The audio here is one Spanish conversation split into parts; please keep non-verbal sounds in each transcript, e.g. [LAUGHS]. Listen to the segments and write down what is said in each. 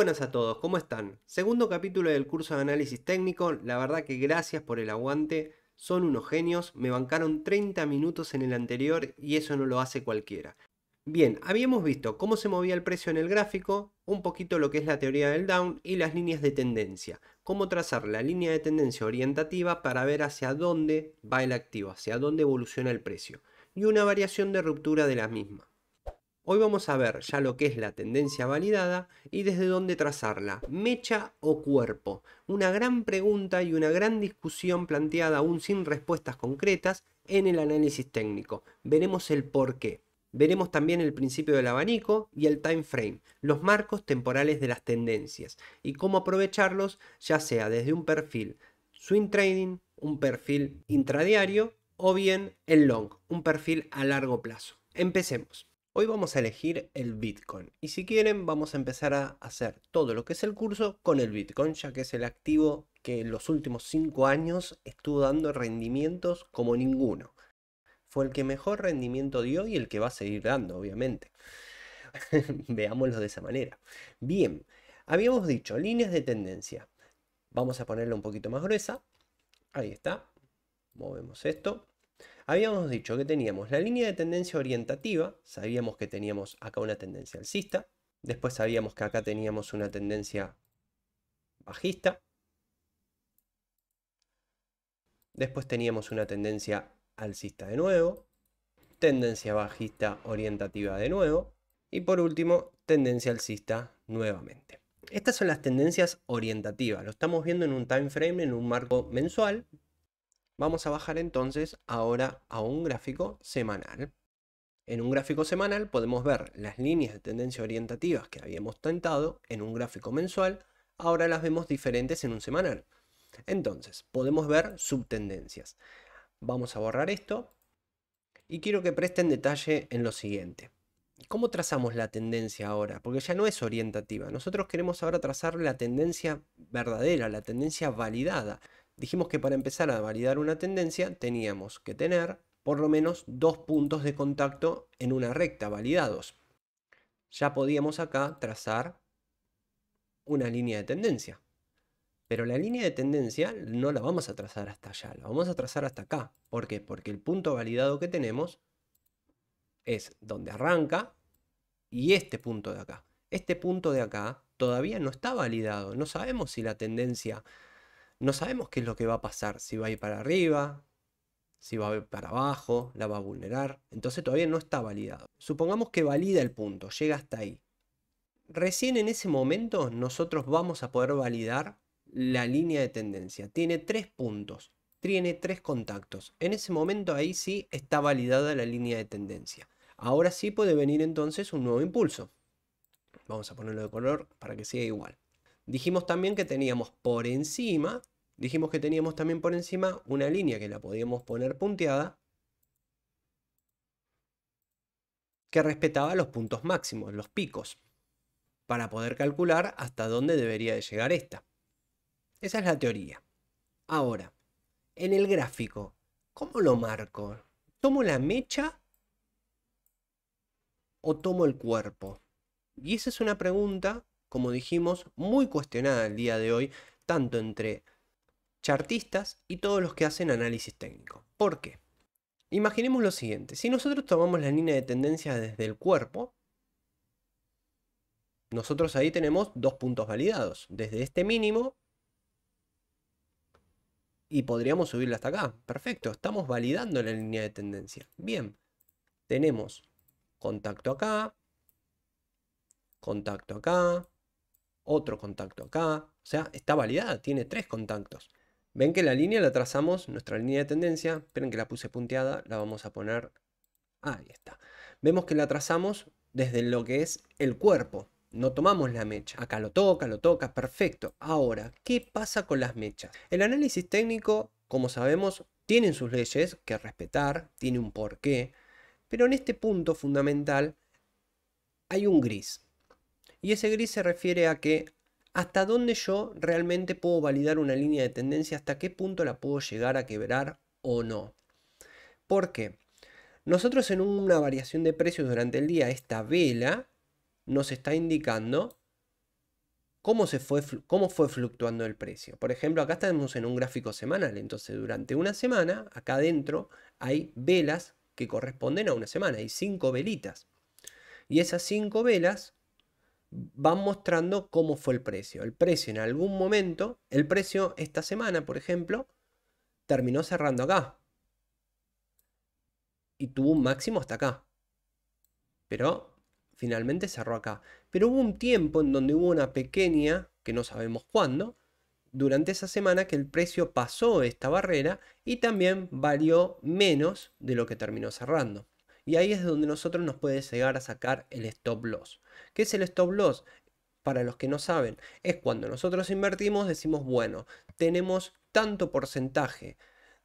buenas a todos, ¿cómo están? Segundo capítulo del curso de análisis técnico, la verdad que gracias por el aguante, son unos genios, me bancaron 30 minutos en el anterior y eso no lo hace cualquiera. Bien, habíamos visto cómo se movía el precio en el gráfico, un poquito lo que es la teoría del down y las líneas de tendencia, cómo trazar la línea de tendencia orientativa para ver hacia dónde va el activo, hacia dónde evoluciona el precio, y una variación de ruptura de la misma. Hoy vamos a ver ya lo que es la tendencia validada y desde dónde trazarla, mecha o cuerpo. Una gran pregunta y una gran discusión planteada aún sin respuestas concretas en el análisis técnico. Veremos el por qué. Veremos también el principio del abanico y el time frame, los marcos temporales de las tendencias y cómo aprovecharlos ya sea desde un perfil swing trading, un perfil intradiario o bien el long, un perfil a largo plazo. Empecemos. Hoy vamos a elegir el Bitcoin y si quieren vamos a empezar a hacer todo lo que es el curso con el Bitcoin, ya que es el activo que en los últimos 5 años estuvo dando rendimientos como ninguno. Fue el que mejor rendimiento dio y el que va a seguir dando, obviamente. [LAUGHS] Veámoslo de esa manera. Bien, habíamos dicho líneas de tendencia. Vamos a ponerlo un poquito más gruesa. Ahí está. Movemos esto. Habíamos dicho que teníamos la línea de tendencia orientativa, sabíamos que teníamos acá una tendencia alcista, después sabíamos que acá teníamos una tendencia bajista, después teníamos una tendencia alcista de nuevo, tendencia bajista orientativa de nuevo y por último tendencia alcista nuevamente. Estas son las tendencias orientativas, lo estamos viendo en un time frame, en un marco mensual, vamos a bajar entonces ahora a un gráfico semanal. En un gráfico semanal podemos ver las líneas de tendencia orientativas que habíamos tentado en un gráfico mensual, ahora las vemos diferentes en un semanal. Entonces, podemos ver subtendencias. Vamos a borrar esto y quiero que presten detalle en lo siguiente. ¿Cómo trazamos la tendencia ahora? Porque ya no es orientativa. Nosotros queremos ahora trazar la tendencia verdadera, la tendencia validada, Dijimos que para empezar a validar una tendencia teníamos que tener por lo menos dos puntos de contacto en una recta validados. Ya podíamos acá trazar una línea de tendencia. Pero la línea de tendencia no la vamos a trazar hasta allá, la vamos a trazar hasta acá. ¿Por qué? Porque el punto validado que tenemos es donde arranca y este punto de acá. Este punto de acá todavía no está validado, no sabemos si la tendencia no sabemos qué es lo que va a pasar, si va a ir para arriba, si va a ir para abajo, la va a vulnerar. Entonces todavía no está validado. Supongamos que valida el punto, llega hasta ahí. Recién en ese momento nosotros vamos a poder validar la línea de tendencia. Tiene tres puntos, tiene tres contactos. En ese momento ahí sí está validada la línea de tendencia. Ahora sí puede venir entonces un nuevo impulso. Vamos a ponerlo de color para que sea igual. Dijimos también que teníamos por encima, dijimos que teníamos también por encima una línea que la podíamos poner punteada que respetaba los puntos máximos, los picos, para poder calcular hasta dónde debería de llegar esta. Esa es la teoría. Ahora, en el gráfico, ¿cómo lo marco? ¿Tomo la mecha o tomo el cuerpo? Y esa es una pregunta como dijimos, muy cuestionada el día de hoy, tanto entre chartistas y todos los que hacen análisis técnico. ¿Por qué? Imaginemos lo siguiente, si nosotros tomamos la línea de tendencia desde el cuerpo, nosotros ahí tenemos dos puntos validados, desde este mínimo y podríamos subirla hasta acá. Perfecto, estamos validando la línea de tendencia. Bien, tenemos contacto acá, contacto acá, otro contacto acá. O sea, está validada, tiene tres contactos. Ven que la línea la trazamos, nuestra línea de tendencia. Esperen que la puse punteada, la vamos a poner... Ahí está. Vemos que la trazamos desde lo que es el cuerpo. No tomamos la mecha. Acá lo toca, lo toca, perfecto. Ahora, ¿qué pasa con las mechas? El análisis técnico, como sabemos, tiene sus leyes que respetar, tiene un porqué. Pero en este punto fundamental hay un gris. Y ese gris se refiere a que hasta dónde yo realmente puedo validar una línea de tendencia, hasta qué punto la puedo llegar a quebrar o no. ¿Por qué? Nosotros en una variación de precios durante el día, esta vela nos está indicando cómo, se fue, cómo fue fluctuando el precio. Por ejemplo, acá estamos en un gráfico semanal, entonces durante una semana, acá adentro, hay velas que corresponden a una semana, hay cinco velitas. Y esas cinco velas van mostrando cómo fue el precio. El precio en algún momento, el precio esta semana, por ejemplo, terminó cerrando acá. Y tuvo un máximo hasta acá. Pero finalmente cerró acá. Pero hubo un tiempo en donde hubo una pequeña, que no sabemos cuándo, durante esa semana que el precio pasó esta barrera y también valió menos de lo que terminó cerrando. Y ahí es donde nosotros nos puede llegar a sacar el stop loss. ¿Qué es el stop loss? Para los que no saben, es cuando nosotros invertimos, decimos, bueno, tenemos tanto porcentaje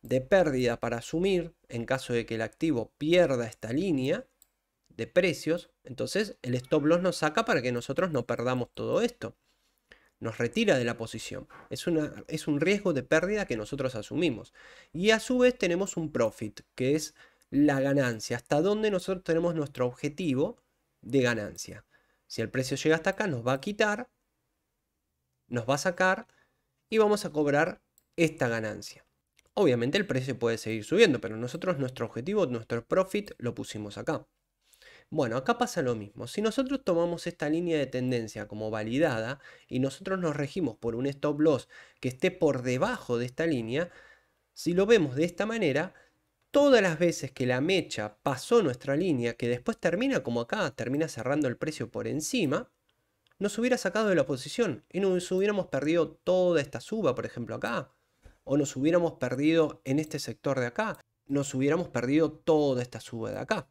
de pérdida para asumir en caso de que el activo pierda esta línea de precios, entonces el stop loss nos saca para que nosotros no perdamos todo esto. Nos retira de la posición. Es, un riesgo de pérdida que nosotros asumimos. Y a su vez tenemos un profit, que es la ganancia, hasta donde nosotros tenemos nuestro objetivo de ganancia. Si el precio llega hasta acá, nos va a quitar, nos va a sacar y vamos a cobrar esta ganancia. Obviamente el precio puede seguir subiendo, pero nosotros nuestro objetivo, nuestro profit, lo pusimos acá. Bueno, acá pasa lo mismo. Si nosotros tomamos esta línea de tendencia como validada y nosotros nos regimos por un stop loss que esté por debajo de esta línea, si lo vemos de esta manera, todas las veces que la mecha pasó nuestra línea, que después termina como acá, termina cerrando el precio por encima, nos hubiera sacado de la posición y nos hubiéramos perdido toda esta suba, por ejemplo, acá. O nos hubiéramos perdido en este sector de acá. Nos hubiéramos perdido toda esta suba de acá.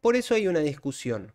Por eso hay una discusión.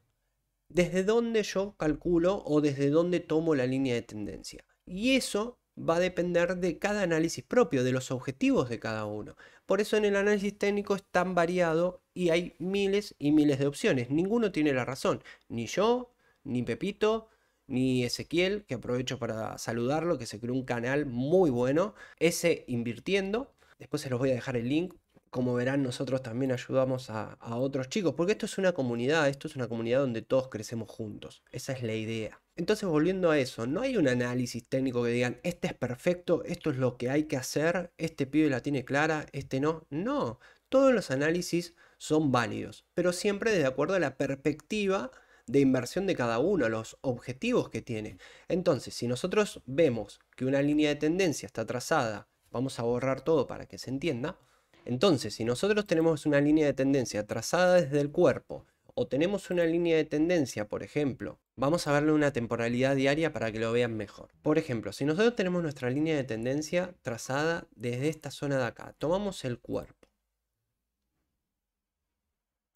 ¿Desde dónde yo calculo o desde dónde tomo la línea de tendencia? Y eso va a depender de cada análisis propio, de los objetivos de cada uno. Por eso en el análisis técnico es tan variado y hay miles y miles de opciones. Ninguno tiene la razón, ni yo, ni Pepito, ni Ezequiel, que aprovecho para saludarlo, que se creó un canal muy bueno, ese invirtiendo. Después se los voy a dejar el link como verán, nosotros también ayudamos a, otros chicos, porque esto es una comunidad, esto es una comunidad donde todos crecemos juntos, esa es la idea. Entonces, volviendo a eso, no hay un análisis técnico que digan, este es perfecto, esto es lo que hay que hacer, este pibe la tiene clara, este no. No, todos los análisis son válidos, pero siempre de acuerdo a la perspectiva de inversión de cada uno, los objetivos que tiene. Entonces, si nosotros vemos que una línea de tendencia está trazada, vamos a borrar todo para que se entienda, entonces, si nosotros tenemos una línea de tendencia trazada desde el cuerpo, o tenemos una línea de tendencia, por ejemplo, vamos a verle una temporalidad diaria para que lo vean mejor. Por ejemplo, si nosotros tenemos nuestra línea de tendencia trazada desde esta zona de acá, tomamos el cuerpo.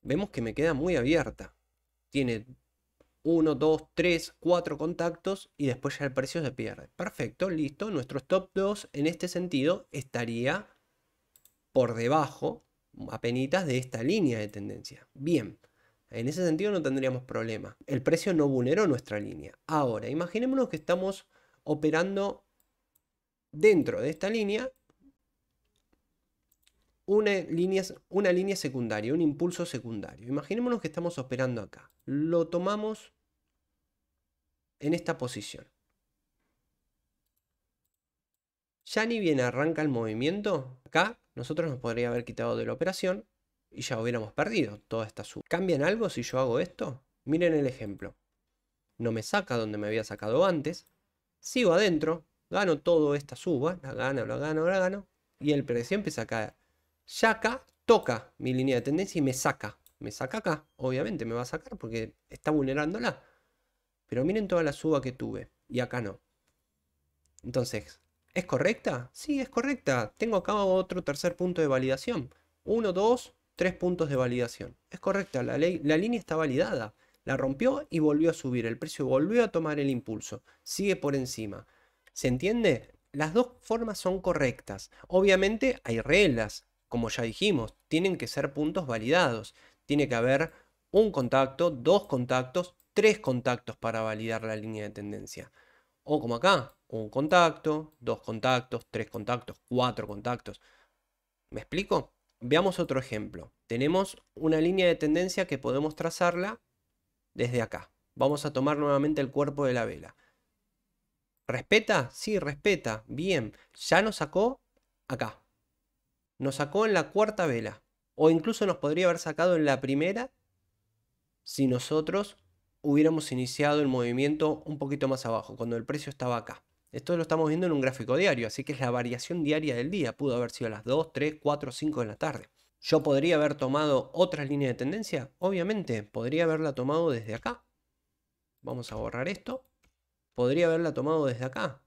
Vemos que me queda muy abierta. Tiene 1, 2, 3, 4 contactos y después ya el precio se pierde. Perfecto, listo. Nuestro top 2 en este sentido estaría por debajo, apenas de esta línea de tendencia. Bien, en ese sentido no tendríamos problema. El precio no vulneró nuestra línea. Ahora, imaginémonos que estamos operando dentro de esta línea una línea, una línea secundaria, un impulso secundario. Imaginémonos que estamos operando acá. Lo tomamos en esta posición. Ya ni bien arranca el movimiento, acá nosotros nos podría haber quitado de la operación y ya hubiéramos perdido toda esta suba. ¿Cambian algo si yo hago esto? Miren el ejemplo. No me saca donde me había sacado antes. Sigo adentro, gano toda esta suba, la gano, la gano, la gano. Y el precio empieza a caer. Ya acá toca mi línea de tendencia y me saca. Me saca acá, obviamente me va a sacar porque está vulnerándola. Pero miren toda la suba que tuve y acá no. Entonces, ¿Es correcta? Sí, es correcta. Tengo acá otro tercer punto de validación. Uno, dos, tres puntos de validación. Es correcta, la, ley, la línea está validada. La rompió y volvió a subir. El precio volvió a tomar el impulso. Sigue por encima. ¿Se entiende? Las dos formas son correctas. Obviamente hay reglas. Como ya dijimos, tienen que ser puntos validados. Tiene que haber un contacto, dos contactos, tres contactos para validar la línea de tendencia. O como acá, un contacto, dos contactos, tres contactos, cuatro contactos. ¿Me explico? Veamos otro ejemplo. Tenemos una línea de tendencia que podemos trazarla desde acá. Vamos a tomar nuevamente el cuerpo de la vela. ¿Respeta? Sí, respeta. Bien. Ya nos sacó acá. Nos sacó en la cuarta vela. O incluso nos podría haber sacado en la primera si nosotros hubiéramos iniciado el movimiento un poquito más abajo, cuando el precio estaba acá. Esto lo estamos viendo en un gráfico diario, así que es la variación diaria del día. Pudo haber sido a las 2, 3, 4, 5 de la tarde. ¿Yo podría haber tomado otra línea de tendencia? Obviamente, podría haberla tomado desde acá. Vamos a borrar esto. Podría haberla tomado desde acá.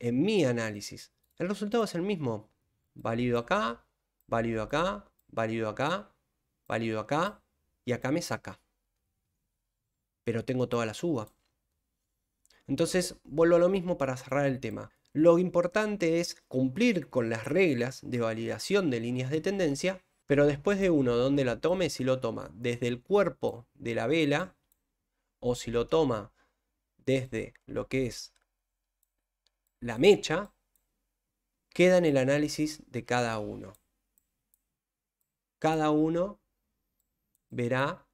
En mi análisis. El resultado es el mismo. Válido acá, válido acá, válido acá, válido acá. Y acá me saca. Pero tengo toda la suba. Entonces, vuelvo a lo mismo para cerrar el tema. Lo importante es cumplir con las reglas de validación de líneas de tendencia, pero después de uno, donde la tome, si lo toma desde el cuerpo de la vela o si lo toma desde lo que es la mecha, queda en el análisis de cada uno. Cada uno verá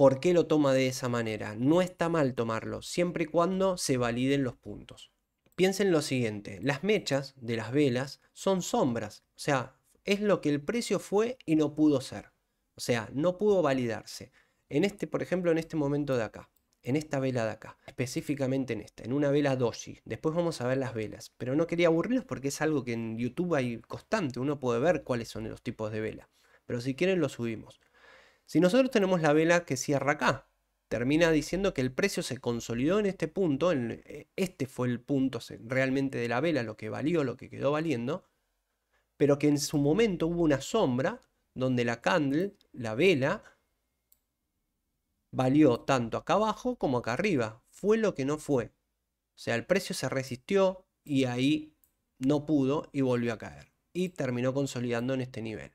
por qué lo toma de esa manera. No está mal tomarlo, siempre y cuando se validen los puntos. Piensen lo siguiente, las mechas de las velas son sombras, o sea, es lo que el precio fue y no pudo ser. O sea, no pudo validarse. En este, por ejemplo, en este momento de acá, en esta vela de acá, específicamente en esta, en una vela doji. Después vamos a ver las velas, pero no quería aburrirlos porque es algo que en YouTube hay constante, uno puede ver cuáles son los tipos de vela. Pero si quieren lo subimos. Si nosotros tenemos la vela que cierra acá, termina diciendo que el precio se consolidó en este punto, en, eh, este fue el punto realmente de la vela, lo que valió, lo que quedó valiendo, pero que en su momento hubo una sombra donde la candle, la vela, valió tanto acá abajo como acá arriba. Fue lo que no fue. O sea, el precio se resistió y ahí no pudo y volvió a caer. Y terminó consolidando en este nivel.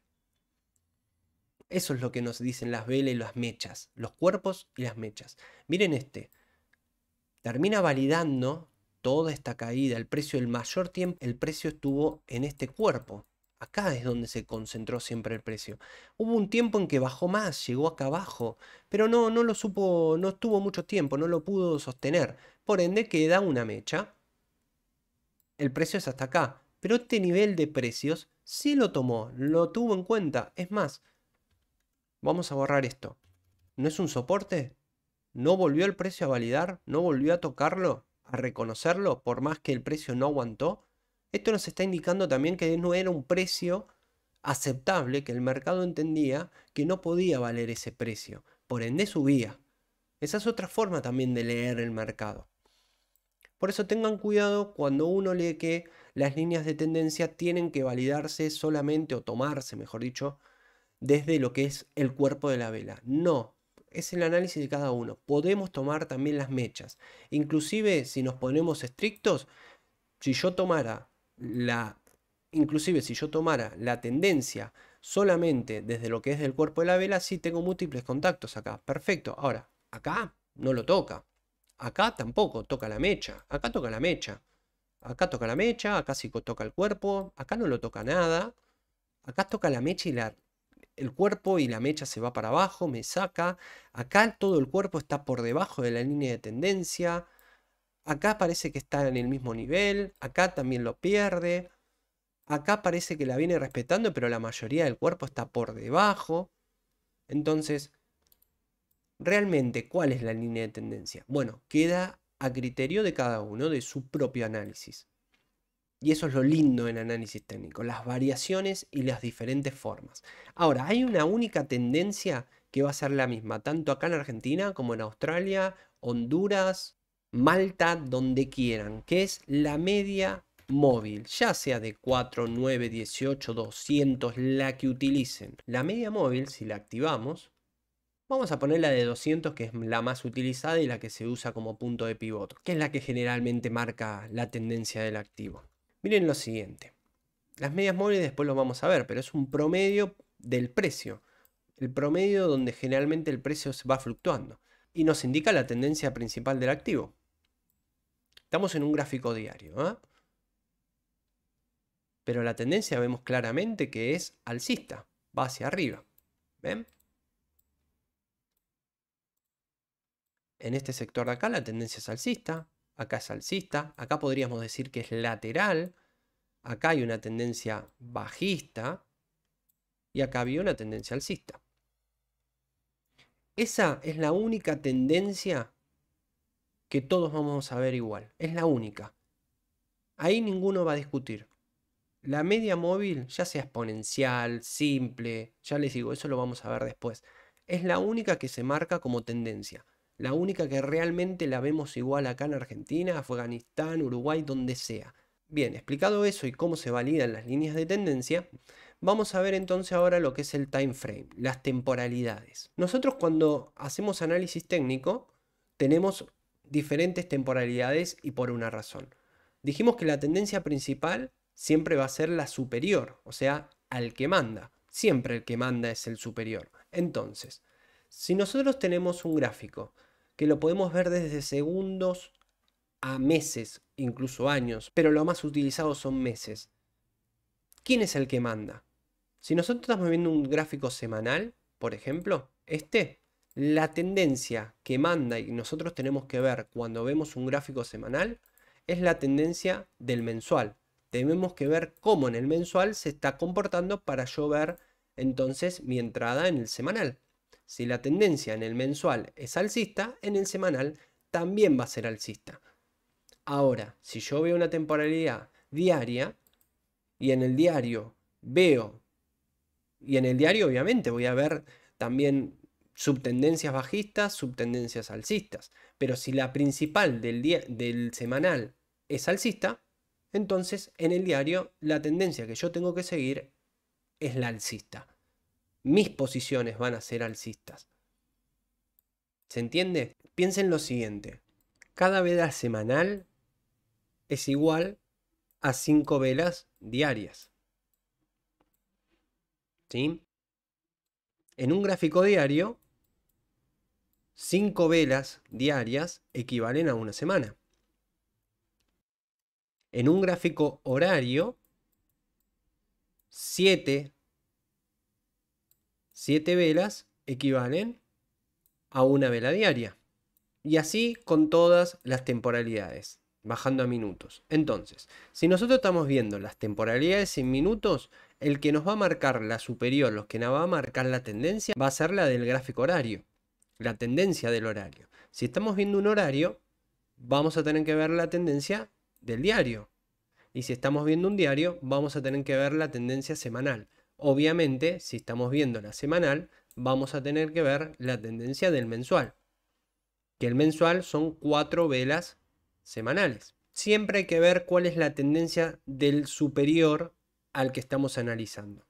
Eso es lo que nos dicen las velas y las mechas, los cuerpos y las mechas. Miren este. Termina validando toda esta caída, el precio, el mayor tiempo, el precio estuvo en este cuerpo. Acá es donde se concentró siempre el precio. Hubo un tiempo en que bajó más, llegó acá abajo, pero no, no lo supo, no estuvo mucho tiempo, no lo pudo sostener. Por ende queda una mecha. El precio es hasta acá, pero este nivel de precios sí lo tomó, lo tuvo en cuenta. Es más, Vamos a borrar esto. ¿No es un soporte? ¿No volvió el precio a validar? ¿No volvió a tocarlo? ¿A reconocerlo? Por más que el precio no aguantó. Esto nos está indicando también que no era un precio aceptable, que el mercado entendía que no podía valer ese precio. Por ende subía. Esa es otra forma también de leer el mercado. Por eso tengan cuidado cuando uno lee que las líneas de tendencia tienen que validarse solamente o tomarse, mejor dicho, desde lo que es el cuerpo de la vela. No, es el análisis de cada uno. Podemos tomar también las mechas. Inclusive si nos ponemos estrictos, si yo tomara la inclusive si yo tomara la tendencia solamente desde lo que es del cuerpo de la vela, sí tengo múltiples contactos acá. Perfecto. Ahora, acá no lo toca. Acá tampoco toca la mecha. Acá toca la mecha. Acá toca la mecha, acá sí toca el cuerpo, acá no lo toca nada. Acá toca la mecha y la, el cuerpo y la mecha se va para abajo, me saca. Acá todo el cuerpo está por debajo de la línea de tendencia. Acá parece que está en el mismo nivel. Acá también lo pierde. Acá parece que la viene respetando, pero la mayoría del cuerpo está por debajo. Entonces, realmente, ¿cuál es la línea de tendencia? Bueno, queda a criterio de cada uno de su propio análisis. Y eso es lo lindo en análisis técnico, las variaciones y las diferentes formas. Ahora, hay una única tendencia que va a ser la misma, tanto acá en Argentina como en Australia, Honduras, Malta, donde quieran, que es la media móvil, ya sea de 4, 9, 18, 200, la que utilicen. La media móvil, si la activamos, vamos a poner la de 200, que es la más utilizada y la que se usa como punto de pivote, que es la que generalmente marca la tendencia del activo. Miren lo siguiente. Las medias móviles después lo vamos a ver, pero es un promedio del precio. El promedio donde generalmente el precio se va fluctuando. Y nos indica la tendencia principal del activo. Estamos en un gráfico diario. ¿ah? Pero la tendencia vemos claramente que es alcista. Va hacia arriba. ¿Ven? En este sector de acá la tendencia es alcista acá es alcista, acá podríamos decir que es lateral, acá hay una tendencia bajista y acá había una tendencia alcista. Esa es la única tendencia que todos vamos a ver igual, es la única. Ahí ninguno va a discutir. La media móvil, ya sea exponencial, simple, ya les digo, eso lo vamos a ver después. Es la única que se marca como tendencia. La única que realmente la vemos igual acá en Argentina, Afganistán, Uruguay, donde sea. Bien, explicado eso y cómo se validan las líneas de tendencia, vamos a ver entonces ahora lo que es el time frame, las temporalidades. Nosotros cuando hacemos análisis técnico tenemos diferentes temporalidades y por una razón. Dijimos que la tendencia principal siempre va a ser la superior, o sea, al que manda. Siempre el que manda es el superior. Entonces, si nosotros tenemos un gráfico que lo podemos ver desde segundos a meses, incluso años, pero lo más utilizado son meses. ¿Quién es el que manda? Si nosotros estamos viendo un gráfico semanal, por ejemplo, este, la tendencia que manda y nosotros tenemos que ver cuando vemos un gráfico semanal es la tendencia del mensual. Tenemos que ver cómo en el mensual se está comportando para yo ver entonces mi entrada en el semanal. Si la tendencia en el mensual es alcista, en el semanal también va a ser alcista. Ahora, si yo veo una temporalidad diaria y en el diario veo, y en el diario obviamente voy a ver también subtendencias bajistas, subtendencias alcistas, pero si la principal del, del semanal es alcista, entonces en el diario la tendencia que yo tengo que seguir es la alcista mis posiciones van a ser alcistas. ¿Se entiende? Piensen lo siguiente. Cada vela semanal es igual a cinco velas diarias. ¿Sí? En un gráfico diario, 5 velas diarias equivalen a una semana. En un gráfico horario, 7 Siete velas equivalen a una vela diaria. Y así con todas las temporalidades, bajando a minutos. Entonces, si nosotros estamos viendo las temporalidades en minutos, el que nos va a marcar la superior, los que nos va a marcar la tendencia, va a ser la del gráfico horario, la tendencia del horario. Si estamos viendo un horario, vamos a tener que ver la tendencia del diario. Y si estamos viendo un diario, vamos a tener que ver la tendencia semanal. Obviamente, si estamos viendo la semanal, vamos a tener que ver la tendencia del mensual. Que el mensual son cuatro velas semanales. Siempre hay que ver cuál es la tendencia del superior al que estamos analizando.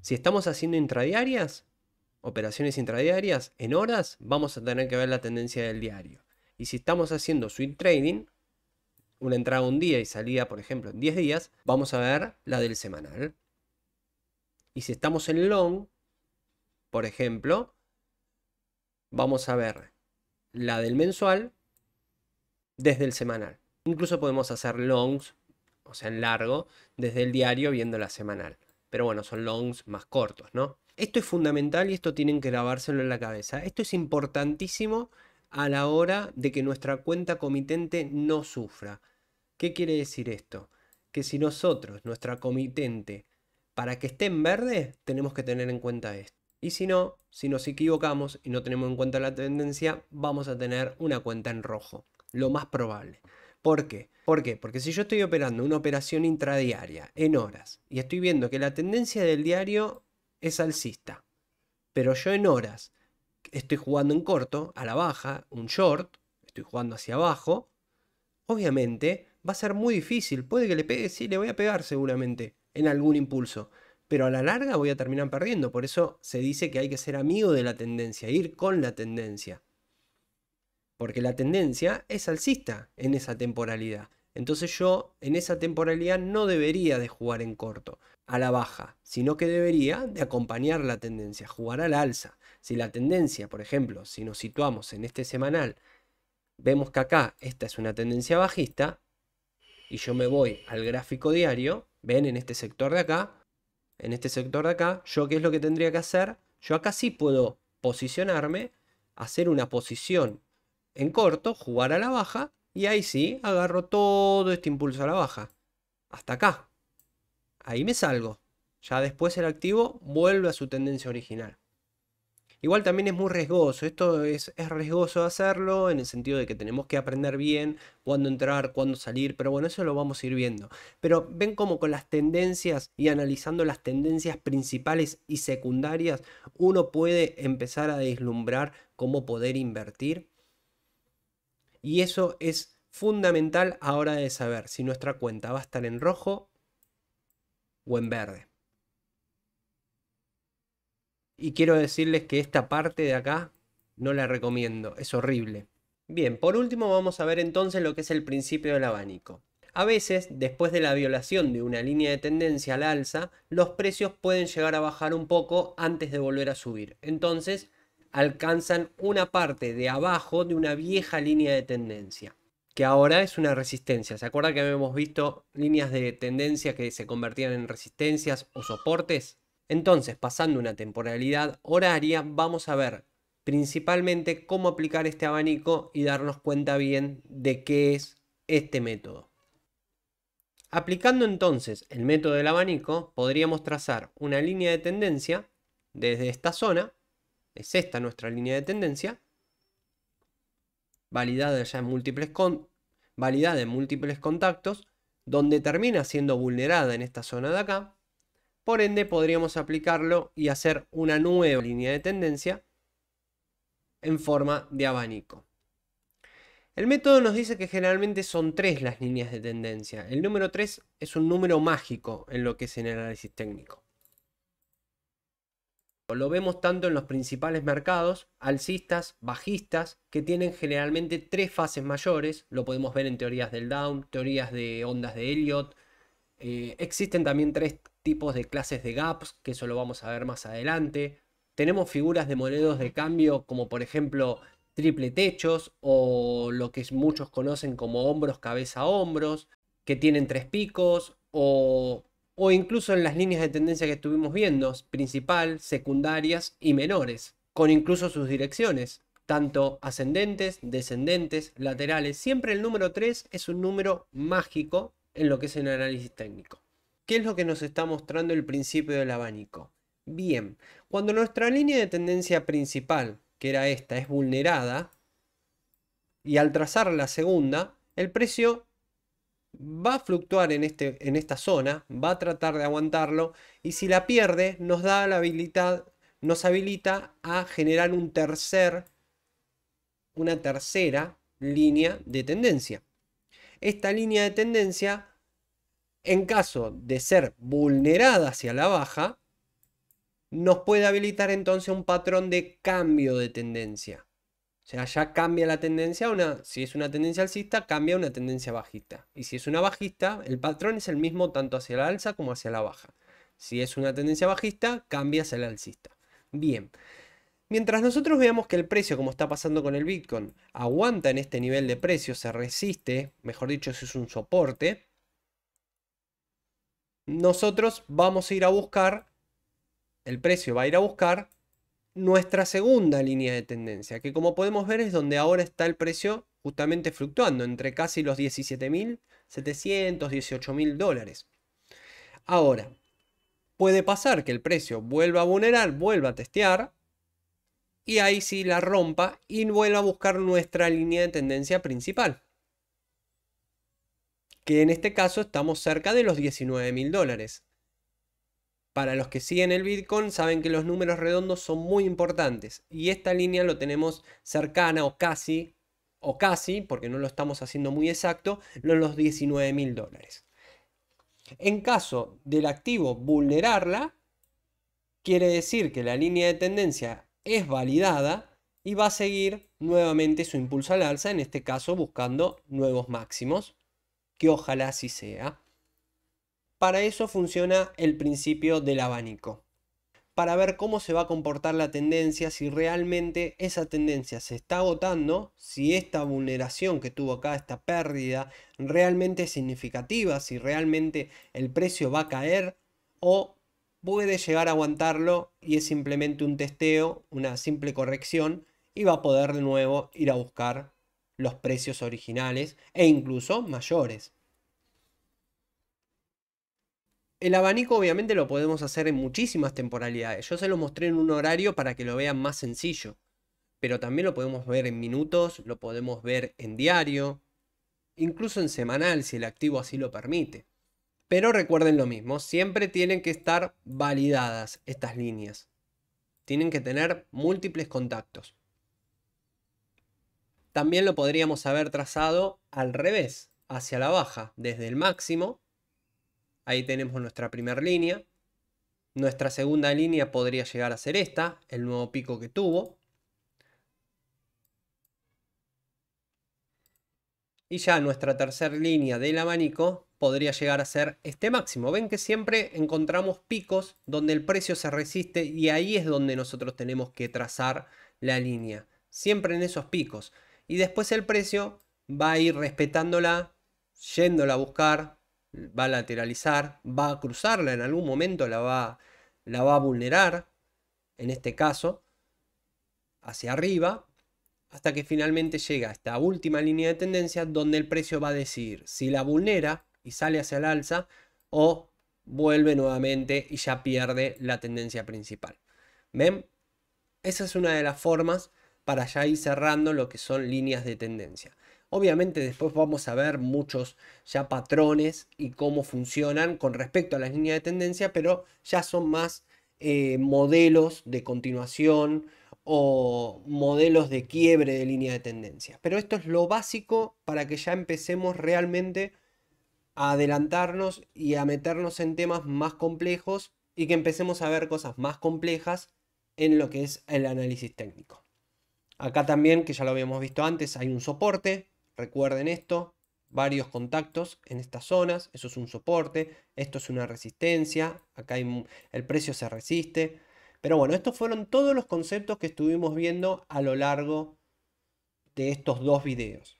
Si estamos haciendo intradiarias, operaciones intradiarias en horas, vamos a tener que ver la tendencia del diario. Y si estamos haciendo swing trading, una entrada un día y salida, por ejemplo, en 10 días, vamos a ver la del semanal. Y si estamos en long, por ejemplo, vamos a ver la del mensual desde el semanal. Incluso podemos hacer longs, o sea, en largo, desde el diario viendo la semanal. Pero bueno, son longs más cortos, ¿no? Esto es fundamental y esto tienen que grabárselo en la cabeza. Esto es importantísimo a la hora de que nuestra cuenta comitente no sufra. ¿Qué quiere decir esto? Que si nosotros, nuestra comitente, para que esté en verde, tenemos que tener en cuenta esto. Y si no, si nos equivocamos y no tenemos en cuenta la tendencia, vamos a tener una cuenta en rojo. Lo más probable. ¿Por qué? ¿Por qué? Porque si yo estoy operando una operación intradiaria en horas y estoy viendo que la tendencia del diario es alcista, pero yo en horas estoy jugando en corto, a la baja, un short, estoy jugando hacia abajo, obviamente va a ser muy difícil. Puede que le pegue, sí, le voy a pegar seguramente en algún impulso. Pero a la larga voy a terminar perdiendo. Por eso se dice que hay que ser amigo de la tendencia, ir con la tendencia. Porque la tendencia es alcista en esa temporalidad. Entonces yo en esa temporalidad no debería de jugar en corto, a la baja, sino que debería de acompañar la tendencia, jugar al alza. Si la tendencia, por ejemplo, si nos situamos en este semanal, vemos que acá esta es una tendencia bajista y yo me voy al gráfico diario, ¿Ven? En este sector de acá, en este sector de acá, yo qué es lo que tendría que hacer? Yo acá sí puedo posicionarme, hacer una posición en corto, jugar a la baja, y ahí sí agarro todo este impulso a la baja. Hasta acá. Ahí me salgo. Ya después el activo vuelve a su tendencia original. Igual también es muy riesgoso, esto es, riesgoso hacerlo en el sentido de que tenemos que aprender bien cuándo entrar, cuándo salir, pero bueno, eso lo vamos a ir viendo. Pero ven cómo con las tendencias y analizando las tendencias principales y secundarias, uno puede empezar a deslumbrar cómo poder invertir. Y eso es fundamental ahora de saber si nuestra cuenta va a estar en rojo o en verde. Y quiero decirles que esta parte de acá no la recomiendo, es horrible. Bien, por último vamos a ver entonces lo que es el principio del abanico. A veces, después de la violación de una línea de tendencia al alza, los precios pueden llegar a bajar un poco antes de volver a subir. Entonces, alcanzan una parte de abajo de una vieja línea de tendencia, que ahora es una resistencia. ¿Se acuerda que habíamos visto líneas de tendencia que se convertían en resistencias o soportes? Entonces, pasando una temporalidad horaria, vamos a ver principalmente cómo aplicar este abanico y darnos cuenta bien de qué es este método. Aplicando entonces el método del abanico, podríamos trazar una línea de tendencia desde esta zona, es esta nuestra línea de tendencia, validada ya en múltiples, en múltiples contactos, donde termina siendo vulnerada en esta zona de acá, por ende, podríamos aplicarlo y hacer una nueva línea de tendencia en forma de abanico. El método nos dice que generalmente son tres las líneas de tendencia. El número tres es un número mágico en lo que es en el análisis técnico. Lo vemos tanto en los principales mercados, alcistas, bajistas, que tienen generalmente tres fases mayores. Lo podemos ver en teorías del down, teorías de ondas de Elliot. Eh, existen también tres tipos de clases de gaps, que eso lo vamos a ver más adelante. Tenemos figuras de monedos de cambio como por ejemplo triple techos o lo que muchos conocen como hombros cabeza hombros, que tienen tres picos o, o incluso en las líneas de tendencia que estuvimos viendo, principal, secundarias y menores, con incluso sus direcciones, tanto ascendentes, descendentes, laterales. Siempre el número 3 es un número mágico en lo que es el análisis técnico. ¿Qué es lo que nos está mostrando el principio del abanico? Bien, cuando nuestra línea de tendencia principal, que era esta, es vulnerada, y al trazar la segunda, el precio va a fluctuar en, este, en esta zona, va a tratar de aguantarlo, y si la pierde, nos da la habilidad, nos habilita a generar un tercer, una tercera línea de tendencia. Esta línea de tendencia en caso de ser vulnerada hacia la baja, nos puede habilitar entonces un patrón de cambio de tendencia. O sea, ya cambia la tendencia, una, si es una tendencia alcista, cambia una tendencia bajista. Y si es una bajista, el patrón es el mismo tanto hacia la alza como hacia la baja. Si es una tendencia bajista, cambia hacia la alcista. Bien, Mientras nosotros veamos que el precio, como está pasando con el Bitcoin, aguanta en este nivel de precio, se resiste, mejor dicho, eso es un soporte, nosotros vamos a ir a buscar, el precio va a ir a buscar nuestra segunda línea de tendencia, que como podemos ver es donde ahora está el precio justamente fluctuando entre casi los 17.700, 18.000 dólares. Ahora, puede pasar que el precio vuelva a vulnerar, vuelva a testear, y ahí sí la rompa y vuelva a buscar nuestra línea de tendencia principal que en este caso estamos cerca de los 19 mil dólares. Para los que siguen el Bitcoin saben que los números redondos son muy importantes y esta línea lo tenemos cercana o casi, o casi, porque no lo estamos haciendo muy exacto, los 19 mil dólares. En caso del activo vulnerarla, quiere decir que la línea de tendencia es validada y va a seguir nuevamente su impulso al alza, en este caso buscando nuevos máximos que ojalá así sea. Para eso funciona el principio del abanico, para ver cómo se va a comportar la tendencia, si realmente esa tendencia se está agotando, si esta vulneración que tuvo acá, esta pérdida, realmente es significativa, si realmente el precio va a caer o puede llegar a aguantarlo y es simplemente un testeo, una simple corrección y va a poder de nuevo ir a buscar los precios originales e incluso mayores. El abanico obviamente lo podemos hacer en muchísimas temporalidades. Yo se lo mostré en un horario para que lo vean más sencillo. Pero también lo podemos ver en minutos, lo podemos ver en diario, incluso en semanal si el activo así lo permite. Pero recuerden lo mismo, siempre tienen que estar validadas estas líneas. Tienen que tener múltiples contactos. También lo podríamos haber trazado al revés, hacia la baja, desde el máximo. Ahí tenemos nuestra primera línea. Nuestra segunda línea podría llegar a ser esta, el nuevo pico que tuvo. Y ya nuestra tercera línea del abanico podría llegar a ser este máximo. Ven que siempre encontramos picos donde el precio se resiste y ahí es donde nosotros tenemos que trazar la línea. Siempre en esos picos y después el precio va a ir respetándola, yéndola a buscar, va a lateralizar, va a cruzarla en algún momento, la va, la va a vulnerar, en este caso, hacia arriba, hasta que finalmente llega a esta última línea de tendencia donde el precio va a decir si la vulnera y sale hacia el alza o vuelve nuevamente y ya pierde la tendencia principal. ¿Ven? Esa es una de las formas para ya ir cerrando lo que son líneas de tendencia. Obviamente después vamos a ver muchos ya patrones y cómo funcionan con respecto a las líneas de tendencia, pero ya son más eh, modelos de continuación o modelos de quiebre de línea de tendencia. Pero esto es lo básico para que ya empecemos realmente a adelantarnos y a meternos en temas más complejos y que empecemos a ver cosas más complejas en lo que es el análisis técnico. Acá también, que ya lo habíamos visto antes, hay un soporte. Recuerden esto, varios contactos en estas zonas. Eso es un soporte. Esto es una resistencia. Acá el precio se resiste. Pero bueno, estos fueron todos los conceptos que estuvimos viendo a lo largo de estos dos videos.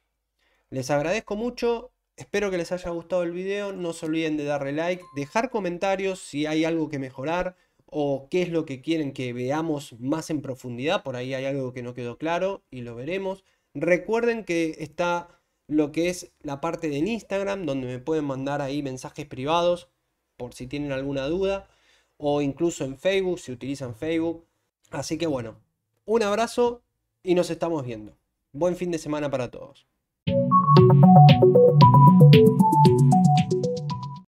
Les agradezco mucho. Espero que les haya gustado el video. No se olviden de darle like, dejar comentarios si hay algo que mejorar o qué es lo que quieren que veamos más en profundidad. Por ahí hay algo que no quedó claro y lo veremos. Recuerden que está lo que es la parte de Instagram, donde me pueden mandar ahí mensajes privados por si tienen alguna duda, o incluso en Facebook, si utilizan Facebook. Así que bueno, un abrazo y nos estamos viendo. Buen fin de semana para todos.